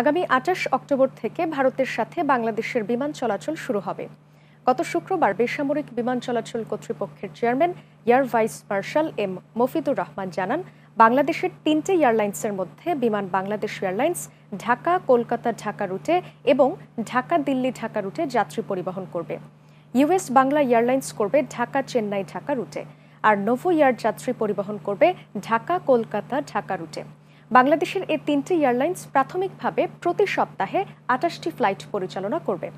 আগামী আঠাশ অক্টোবর থেকে ভারতের সাথে বাংলাদেশের বিমান চলাচল শুরু হবে গত শুক্রবার বেসামরিক বিমান চলাচল কর্তৃপক্ষের chairman air vice marshal M Mafidur Rahman জানান বাংলাদেশের তিনটে এয়ারলাইন্সের মধ্যে বিমান বাংলাদেশ এয়ারলাইন্স ঢাকা কলকাতা ঢাকা রুটে এবং ঢাকা দিল্লি ঢাকা রুটে যাত্রী পরিবহন করবে ইউএস বাংলা এয়ারলাইন্স করবে ঢাকা চেন্নাই ঢাকা রুটে আর নোভো এয়ার যাত্রী পরিবহন করবে ঢাকা কলকাতা ঢাকা রুটে বাংলাদেশের এই তিনটি এয়ারলাইন্স প্রাথমিকভাবে প্রতি সপ্তাহে আটাশটি ফ্লাইট পরিচালনা করবে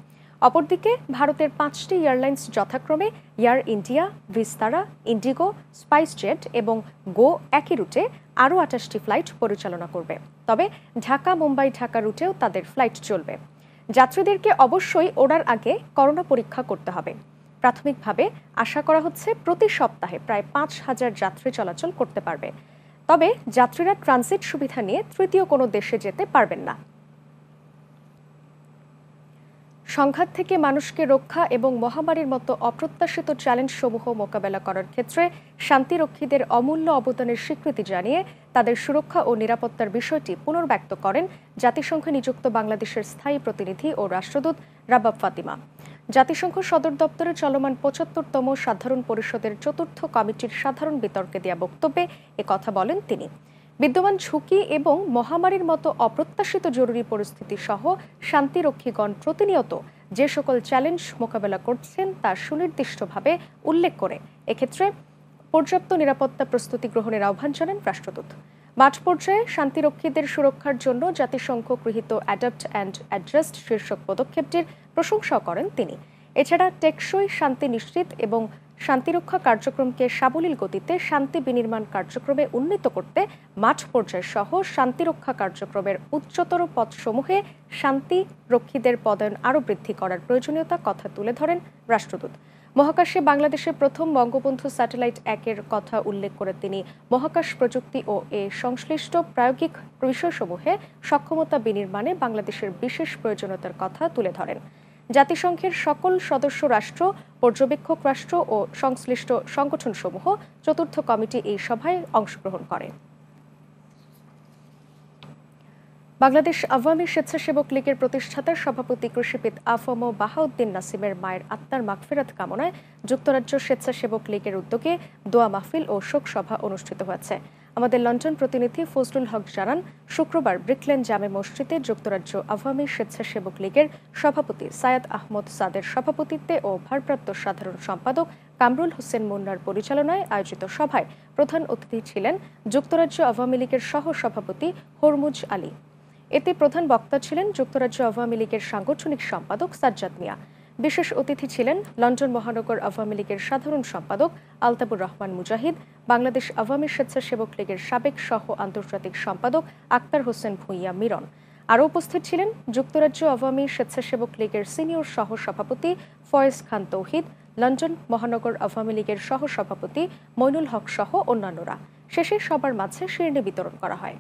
অপরদিকে ভারতের পাঁচটি এয়ারলাইন্স যথাক্রমে এয়ার ইন্ডিয়া ভিস্তারা ইন্ডিগো স্পাইসজেট এবং গো একই রুটে আরও আটাশটি ফ্লাইট পরিচালনা করবে তবে ঢাকা মুম্বাই ঢাকা রুটেও তাদের ফ্লাইট চলবে যাত্রীদেরকে অবশ্যই ওড়ার আগে করোনা পরীক্ষা করতে হবে প্রাথমিকভাবে আশা করা হচ্ছে প্রতি সপ্তাহে প্রায় পাঁচ হাজার যাত্রী চলাচল করতে পারবে তবে যাত্রীরা ট্রানজিট সুবিধা নিয়ে তৃতীয় কোনো দেশে যেতে পারবেন না সংঘাত থেকে মানুষকে রক্ষা এবং মহামারীর মতো অপ্রত্যাশিত চ্যালেঞ্জ সমূহ মোকাবেলা করার ক্ষেত্রে শান্তিরক্ষীদের অমূল্য অবদানের স্বীকৃতি জানিয়ে তাদের সুরক্ষা ও নিরাপত্তার বিষয়টি পুনর্ব্যক্ত করেন জাতিসংঘে নিযুক্ত বাংলাদেশের স্থায়ী প্রতিনিধি ও রাষ্ট্রদূত রাবাব ফাতিমা জাতিসংঘ সদর দপ্তরে চলমান পঁচাত্তরতম সাধারণ পরিষদের চতুর্থ কমিটির সাধারণ বিতর্কে দেওয়া বক্তব্যে কথা বলেন তিনি বিদ্যমান ঝুঁকি এবং মহামারীর মতো অপ্রত্যাশিত জরুরি পরিস্থিতি সহ শান্তিরক্ষীগণ প্রতিনিয়ত যে সকল চ্যালেঞ্জ মোকাবেলা করছেন তা সুনির্দিষ্টভাবে উল্লেখ করে এক্ষেত্রে পর্যাপ্ত নিরাপত্তা প্রস্তুতি গ্রহণের আহ্বান জানান রাষ্ট্রদূত মাঠ পর্যায়ে শান্তিরক্ষীদের সুরক্ষার জন্য জাতিসংঘ গৃহীত অ্যাডাপ্ট অ্যান্ড অ্যাডজাস্ট শীর্ষক পদক্ষেপটির প্রশংসা করেন তিনি এছাড়া টেকসই শান্তি নিশ্চিত এবং শান্তিরক্ষা কার্যক্রমকে সাবলীল গতিতে শান্তি বিনির্মাণ কার্যক্রমে উন্নীত করতে মাঠ পর্যায় সহ শান্তিরক্ষা কার্যক্রমের উচ্চতর পদসমূহে শান্তি রক্ষীদের পদায়ন আরও বৃদ্ধি করার প্রয়োজনীয়তা কথা তুলে ধরেন রাষ্ট্রদূত মহাকাশে বাংলাদেশের প্রথম বঙ্গবন্ধু স্যাটেলাইট একের কথা উল্লেখ করে তিনি মহাকাশ প্রযুক্তি ও এ সংশ্লিষ্ট প্রায়োগিক বিষয়সমূহে সক্ষমতা বিনির্মাণে বাংলাদেশের বিশেষ প্রয়োজনীয়তার কথা তুলে ধরেন জাতিসংঘের সকল সদস্য রাষ্ট্র পর্যবেক্ষক রাষ্ট্র ও সংশ্লিষ্ট সংগঠনসমূহ চতুর্থ কমিটি এই সভায় অংশগ্রহণ করে বাংলাদেশ আওয়ামী স্বেচ্ছাসেবক লীগের প্রতিষ্ঠাতা সভাপতি কৃষিবিদ আফম বাহাউদ্দিন নাসিমের মায়ের আত্মার মাগফেরাত কামনায় যুক্তরাজ্য স্বেচ্ছাসেবক লীগের উদ্যোগে দোয়া মাহফিল ও শোকসভা অনুষ্ঠিত হয়েছে আমাদের লন্ডন প্রতিনিধি ফজলুল হক জানান শুক্রবার ব্রিকলেন জামে মসজিদে যুক্তরাজ্য আওয়ামী স্বেচ্ছাসেবক লীগের সভাপতি সায়দ আহমদ সাদের সভাপতিত্বে ও ভারপ্রাপ্ত সাধারণ সম্পাদক কামরুল হোসেন মুন্নার পরিচালনায় আয়োজিত সভায় প্রধান অতিথি ছিলেন যুক্তরাজ্য আওয়ামী লীগের সহ সভাপতি হরমুজ আলী এতে প্রধান বক্তা ছিলেন যুক্তরাজ্য আওয়ামী লীগের সাংগঠনিক সম্পাদক সাজ্জাদ মিয়া বিশেষ অতিথি ছিলেন লন্ডন মহানগর আওয়ামী লীগের সাধারণ সম্পাদক আলতাবুর রহমান মুজাহিদ বাংলাদেশ আওয়ামী স্বেচ্ছাসেবক লীগের সাবেক সহ আন্তর্জাতিক সম্পাদক আক্তার হোসেন ভূঁইয়া মিরন আরও উপস্থিত ছিলেন যুক্তরাজ্য আওয়ামী স্বেচ্ছাসেবক লীগের সিনিয়র সহ সভাপতি ফয়েজ খান তৌহিদ লন্ডন মহানগর আওয়ামী লীগের সহ সভাপতি মইনুল হক সহ অন্যান্যরা শেষে সবার মাঝে শিরনি বিতরণ করা হয়